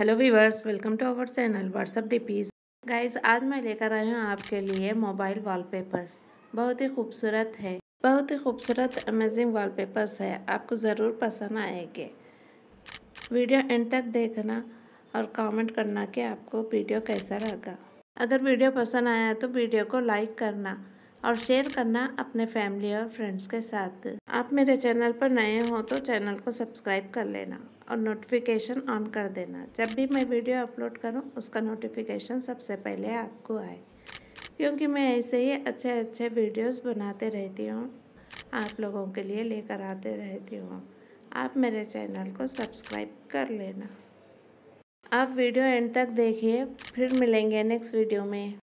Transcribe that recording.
hello viewers welcome to our channel WhatsApp DPs guys आज मैं लेकर आई हूँ आपके लिए मोबाइल वॉलपेपर्स बहुत ही खूबसूरत है बहुत ही खूबसूरत अमेजिंग वॉलपेपर्स है आपको ज़रूर पसंद आएंगे वीडियो एंड तक देखना और कमेंट करना कि आपको वीडियो कैसा लगा अगर वीडियो पसंद आया तो वीडियो को लाइक करना और शेयर करना अपने फैमिली और फ्रेंड्स के साथ आप मेरे चैनल पर नए हों तो चैनल को सब्सक्राइब कर लेना और नोटिफिकेशन ऑन कर देना जब भी मैं वीडियो अपलोड करूँ उसका नोटिफिकेशन सबसे पहले आपको आए क्योंकि मैं ऐसे ही अच्छे अच्छे वीडियोस बनाते रहती हूँ आप लोगों के लिए लेकर आते रहती हूँ आप मेरे चैनल को सब्सक्राइब कर लेना आप वीडियो एंड तक देखिए फिर मिलेंगे नेक्स्ट वीडियो में